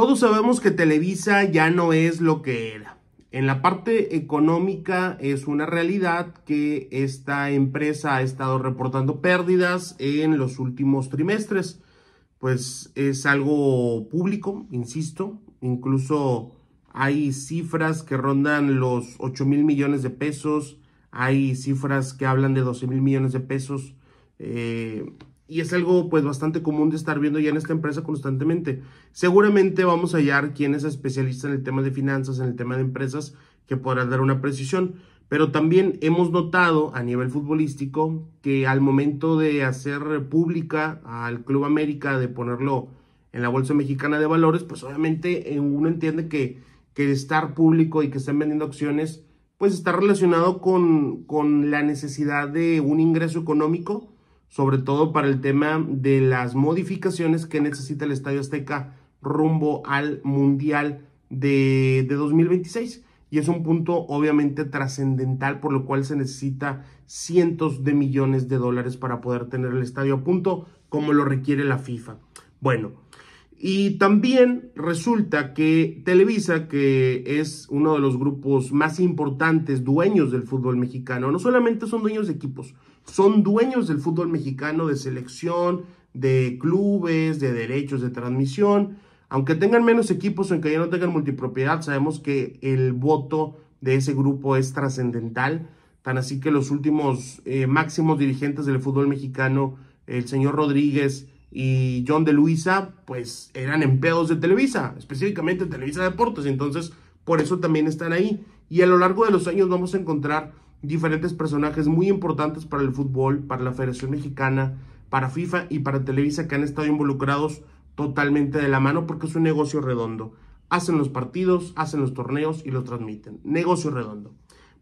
Todos sabemos que Televisa ya no es lo que era. En la parte económica es una realidad que esta empresa ha estado reportando pérdidas en los últimos trimestres. Pues es algo público, insisto. Incluso hay cifras que rondan los 8 mil millones de pesos. Hay cifras que hablan de 12 mil millones de pesos. Eh, y es algo pues bastante común de estar viendo ya en esta empresa constantemente. Seguramente vamos a hallar quien es especialista en el tema de finanzas, en el tema de empresas, que podrá dar una precisión. Pero también hemos notado a nivel futbolístico que al momento de hacer pública al Club América, de ponerlo en la Bolsa Mexicana de Valores, pues obviamente eh, uno entiende que, que estar público y que estén vendiendo acciones, pues está relacionado con, con la necesidad de un ingreso económico sobre todo para el tema de las modificaciones que necesita el Estadio Azteca rumbo al Mundial de, 2026. Y es un punto obviamente trascendental por lo cual se necesita cientos de millones de dólares para poder tener el estadio a punto como lo requiere la FIFA. Bueno, y también resulta que Televisa, que es uno de los grupos más importantes dueños del fútbol mexicano, no solamente son dueños de equipos, son dueños del fútbol mexicano, de selección, de clubes, de derechos de transmisión. Aunque tengan menos equipos, aunque ya no tengan multipropiedad, sabemos que el voto de ese grupo es trascendental. Tan así que los últimos eh, máximos dirigentes del fútbol mexicano, el señor Rodríguez, y John de Luisa, pues eran empleados de Televisa, específicamente Televisa Deportes, entonces por eso también están ahí. Y a lo largo de los años vamos a encontrar diferentes personajes muy importantes para el fútbol, para la Federación Mexicana, para FIFA y para Televisa que han estado involucrados totalmente de la mano porque es un negocio redondo. Hacen los partidos, hacen los torneos y los transmiten. Negocio redondo.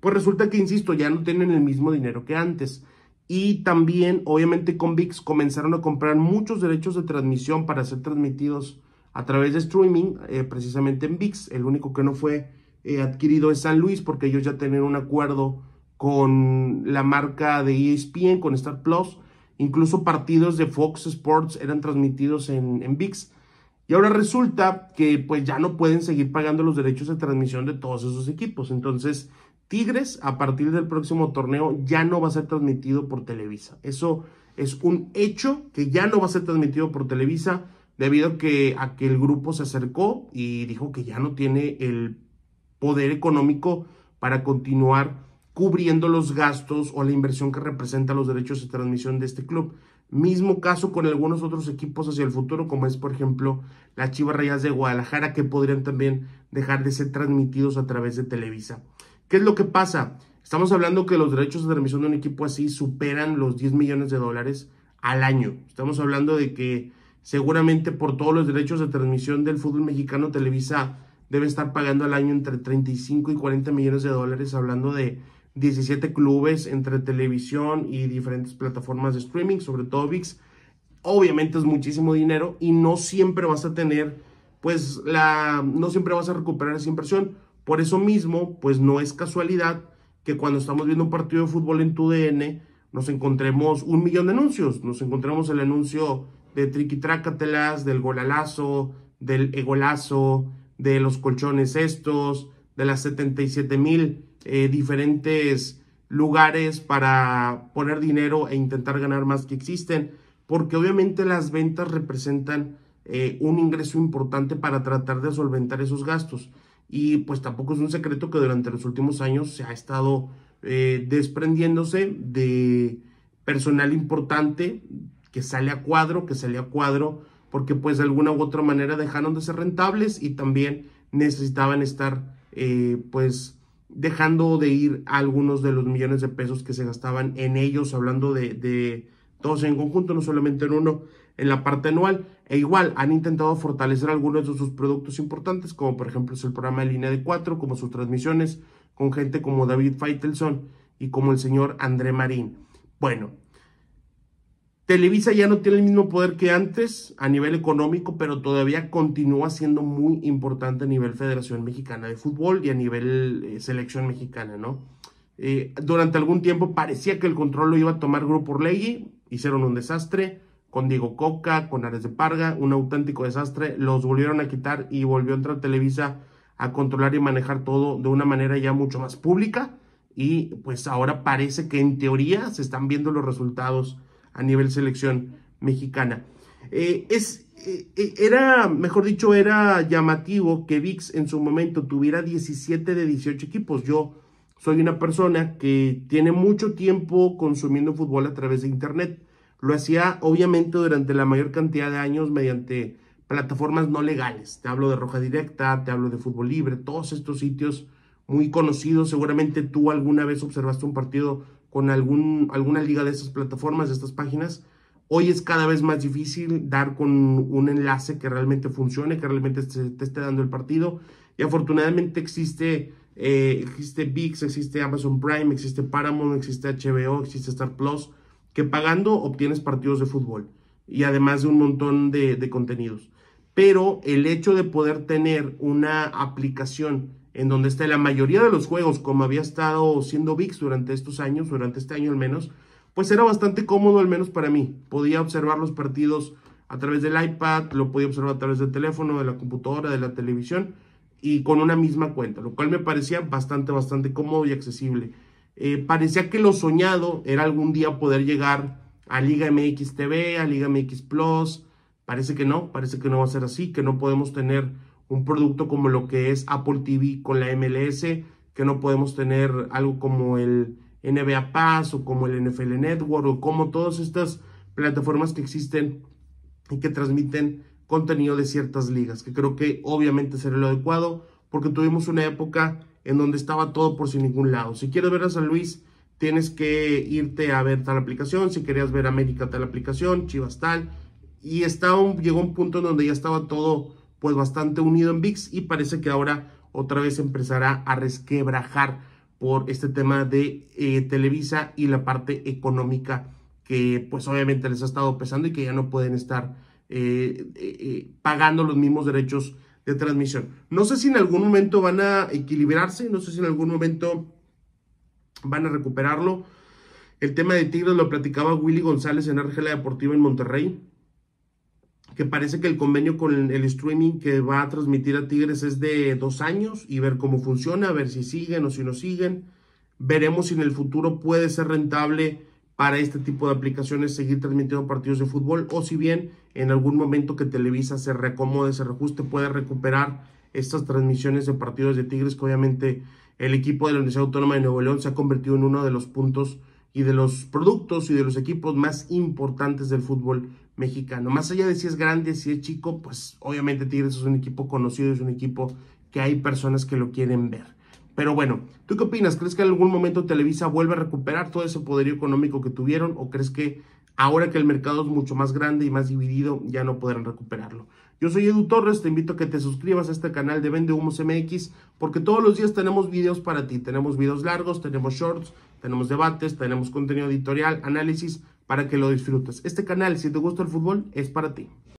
Pues resulta que, insisto, ya no tienen el mismo dinero que antes y también obviamente con VIX comenzaron a comprar muchos derechos de transmisión para ser transmitidos a través de streaming, eh, precisamente en VIX. El único que no fue eh, adquirido es San Luis porque ellos ya tenían un acuerdo con la marca de ESPN, con Star Plus. Incluso partidos de Fox Sports eran transmitidos en, en VIX. Y ahora resulta que pues ya no pueden seguir pagando los derechos de transmisión de todos esos equipos. Entonces Tigres a partir del próximo torneo ya no va a ser transmitido por Televisa. Eso es un hecho que ya no va a ser transmitido por Televisa debido a que, el grupo se acercó y dijo que ya no tiene el poder económico para continuar cubriendo los gastos o la inversión que representa los derechos de transmisión de este club. Mismo caso con algunos otros equipos hacia el futuro, como es por ejemplo las Chivas de Guadalajara, que podrían también dejar de ser transmitidos a través de Televisa. ¿Qué es lo que pasa? Estamos hablando que los derechos de transmisión de un equipo así superan los 10 millones de dólares al año. Estamos hablando de que seguramente por todos los derechos de transmisión del fútbol mexicano Televisa debe estar pagando al año entre 35 y 40 millones de dólares, hablando de 17 clubes entre televisión y diferentes plataformas de streaming, sobre todo VIX. Obviamente es muchísimo dinero y no siempre vas a tener, pues, la, no siempre vas a recuperar esa inversión. Por eso mismo, pues no es casualidad que cuando estamos viendo un partido de fútbol en tu nos encontremos un millón de anuncios. Nos encontramos el anuncio de Triquitracatelas, del golalazo, del egolazo, de los colchones estos, de las 77 mil eh, diferentes lugares para poner dinero e intentar ganar más que existen, porque obviamente las ventas representan eh, un ingreso importante para tratar de solventar esos gastos y pues tampoco es un secreto que durante los últimos años se ha estado eh, desprendiéndose de personal importante que sale a cuadro, que sale a cuadro, porque pues de alguna u otra manera dejaron de ser rentables y también necesitaban estar eh, pues dejando de ir algunos de los millones de pesos que se gastaban en ellos, hablando de, de todos en conjunto, no solamente en uno en la parte anual. E igual han intentado fortalecer algunos de sus productos importantes, como por ejemplo es el programa de línea de cuatro, como sus transmisiones, con gente como David Feitelson y como el señor André Marín. Bueno, Televisa ya no tiene el mismo poder que antes a nivel económico, pero todavía continúa siendo muy importante a nivel Federación Mexicana de Fútbol y a nivel eh, Selección Mexicana, ¿no? Eh, durante algún tiempo parecía que el control lo iba a tomar Grupo Orlegui, hicieron un desastre con Diego Coca, con Ares de Parga, un auténtico desastre. Los volvieron a quitar y volvió a entrar Televisa a controlar y manejar todo de una manera ya mucho más pública. Y pues ahora parece que en teoría se están viendo los resultados a nivel selección mexicana. Eh, es, eh, eh, era, mejor dicho, era llamativo que VIX en su momento tuviera 17 de 18 equipos. Yo soy una persona que tiene mucho tiempo consumiendo fútbol a través de Internet lo hacía obviamente durante la mayor cantidad de años mediante plataformas no legales. Te hablo de Roja Directa, te hablo de Fútbol Libre, todos estos sitios muy conocidos. Seguramente tú alguna vez observaste un partido con algún, alguna liga de esas plataformas, de estas páginas. Hoy es cada vez más difícil dar con un enlace que realmente funcione, que realmente te, esté dando el partido. Y afortunadamente existe, eh, existe VIX, existe Amazon Prime, existe Paramount, existe HBO, existe Star Plus que pagando obtienes partidos de fútbol y además de un montón de, contenidos. Pero el hecho de poder tener una aplicación en donde esté la mayoría de los juegos, como había estado siendo VIX durante estos años, durante este año al menos, pues era bastante cómodo al menos para mí. Podía observar los partidos a través del iPad, lo podía observar a través del teléfono, de la computadora, de la televisión y con una misma cuenta, lo cual me parecía bastante, bastante cómodo y accesible. Eh, parecía que lo soñado era algún día poder llegar a Liga MX TV, a Liga MX Plus. Parece que no, parece que no va a ser así, que no podemos tener un producto como lo que es Apple TV con la MLS, que no podemos tener algo como el NBA Pass o como el NFL Network o como todas estas plataformas que existen y que transmiten contenido de ciertas ligas, que creo que obviamente será lo adecuado, porque tuvimos una época en donde estaba todo por sin ningún lado. Si quieres ver a San Luis, tienes que irte a ver tal aplicación. Si querías ver América, tal aplicación, Chivas, tal. Y estaba llegó un punto en donde ya estaba todo pues bastante unido en VIX y parece que ahora otra vez empezará a resquebrajar por este tema de eh, Televisa y la parte económica que pues obviamente les ha estado pesando y que ya no pueden estar eh, eh, pagando los mismos derechos de transmisión. No sé si en algún momento van a equilibrarse, no sé si en algún momento van a recuperarlo. El tema de Tigres lo platicaba Willy González en Argela Deportiva en Monterrey, que parece que el convenio con el streaming que va a transmitir a Tigres es de dos años y ver cómo funciona, a ver si siguen o si no siguen. Veremos si en el futuro puede ser rentable para este tipo de aplicaciones seguir transmitiendo partidos de fútbol o si bien en algún momento que Televisa se reacomode, se reajuste, puede recuperar estas transmisiones de partidos de Tigres que obviamente el equipo de la Universidad Autónoma de Nuevo León se ha convertido en uno de los puntos y de los productos y de los equipos más importantes del fútbol mexicano. Más allá de si es grande, si es chico, pues obviamente Tigres es un equipo conocido, es un equipo que hay personas que lo quieren ver. Pero bueno, ¿tú qué opinas? ¿Crees que en algún momento Televisa vuelve a recuperar todo ese poder económico que tuvieron? ¿O crees que ahora que el mercado es mucho más grande y más dividido, ya no podrán recuperarlo? Yo soy Edu Torres, te invito a que te suscribas a este canal de Vende Humos MX, porque todos los días tenemos videos para ti. Tenemos videos largos, tenemos shorts, tenemos debates, tenemos contenido editorial, análisis, para que lo disfrutes. Este canal, si te gusta el fútbol, es para ti.